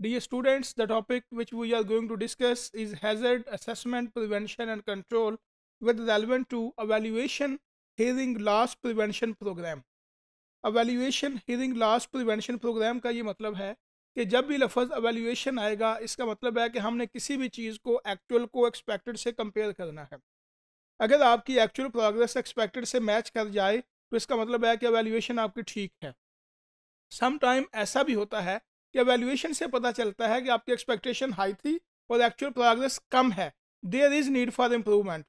Dear students, the topic which we are going to discuss is hazard assessment, prevention and control with relevant to evaluation hearing loss prevention program. evaluation hearing loss prevention program ka ye matlab hai ki jab bhi लफज evaluation aayega iska matlab hai ki humne kisi bhi cheez ko actual ko expected se compare karna hai agar aapki actual progress expected se match kar jaye to iska matlab hai ki evaluation aapki theek hai sometime aisa bhi hota hai या valuation से पता चलता है कि आपकी expectation high थी और actual progress कम है there is need for improvement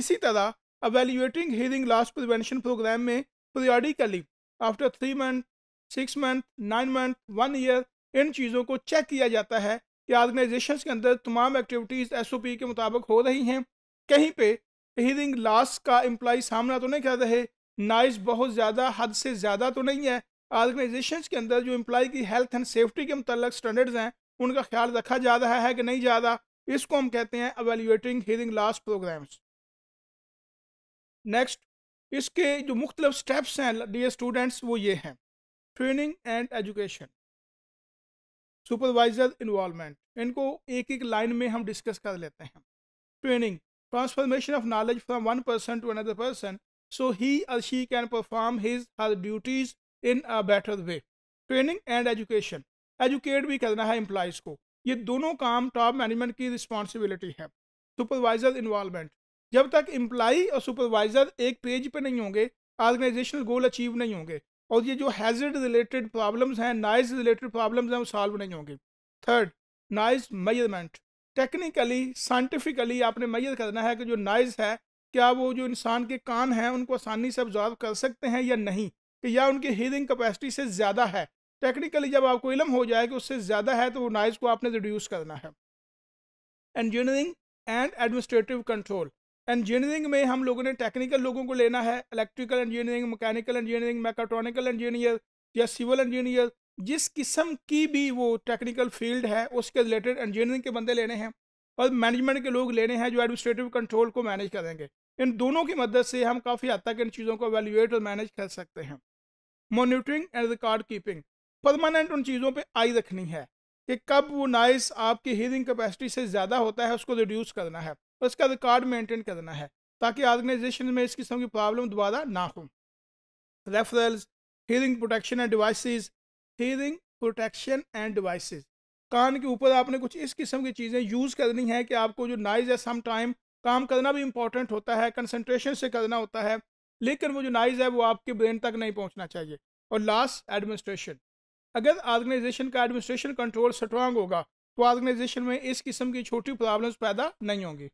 इसी तरह evaluating hearing loss prevention programme में periodically after three month six month nine month one year इन चीज़ों को चेक किया जाता है कि ऑर्गेनाइजेशन के अंदर तमाम एक्टिविटीज़ एस के मुताबिक हो रही हैं कहीं पे हीरिंग लॉस का एम्प्लॉय सामना तो नहीं कर रहे नाइज बहुत ज़्यादा हद से ज़्यादा तो नहीं है ऑर्गेनाइजेशन के अंदर जो इम्प्लाई की हेल्थ एंड सेफ्टी के मुतल स्टैंडर्ड्स हैं उनका ख्याल रखा जा रहा है कि नहीं जा रहा इसको हम कहते हैं evaluating hearing loss programmes next इसके जो मुख्तलिफ स्टेप्स हैं डी स्टूडेंट्स वो ये हैं training and education supervisor involvement इनको एक एक लाइन में हम डिस्कस कर लेते हैं training transformation of knowledge from one person to another person so he or she can perform his her duties in a better way training and education educate भी करना है एम्प्लाइज को ये दोनों काम टॉप मैनेजमेंट की रिस्पॉन्सिबिलिटी है supervisor involvement जब तक एम्प्लाई और सुपरवाइज़र एक पेज पे नहीं होंगे ऑर्गेनाइजेशनल गोल अचीव नहीं होंगे और ये जो हैजर्ड रिलेटेड प्रॉब्लम्स हैं नाइज रिलेटेड प्रॉब्लम्स हैं वो सॉल्व नहीं होंगे third noise measurement technically scientifically आपने मेजर करना है कि जो नाइज है क्या वो जो इंसान के कान हैं उनको आसानी से ऑब्जॉर्व कर सकते हैं या नहीं कि या उनकी हीलिंग कैपेसिटी से ज़्यादा है टेक्निकली जब आपको इलम हो जाए कि उससे ज़्यादा है तो वो नॉइज़ को आपने रिड्यूस करना है engineering and administrative control engineering में हम लोगों ने टेक्निकल लोगों को लेना है electrical engineering mechanical engineering mechatronical engineer या सिविल इंजीनियर जिस किस्म की भी वो टेक्निकल फील्ड है उसके रिलेटेड इंजीनियरिंग के बंदे लेने हैं और मैनेजमेंट के लोग लेने हैं जो एडमिनिस्ट्रेटिव कंट्रोल को मैनेज करेंगे इन दोनों की मदद से हम काफ़ी हद तक इन चीज़ों को एवेल्यूएट और मैनेज कर सकते हैं monitoring and record keeping permanent उन चीज़ों पे आई रखनी है कि कब वो नाइस आपकी हीरिंग कैपेसिटी से ज़्यादा होता है उसको रिड्यूस करना है और रिकॉर्ड मेंटेन करना है ताकि ऑर्गेनाइजेशन में इस किस्म की प्रॉब्लम दोबारा ना हो referrals hearing protection and devices hearing protection and devices कान के ऊपर आपने कुछ इस किस्म की चीज़ें यूज़ करनी है कि आपको जो नाइज है सम टाइम काम करना भी इंपॉर्टेंट होता है कंसंट्रेशन से करना होता है लेकिन वो जो नाइज है वो आपके ब्रेन तक नहीं पहुंचना चाहिए और लास्ट एडमिनिस्ट्रेशन अगर ऑर्गेनाइजेशन का एडमिनिस्ट्रेशन कंट्रोल स्ट्रांग होगा तो ऑर्गेनाइजेशन में इस किस्म की छोटी प्रॉब्लम्स पैदा नहीं होंगी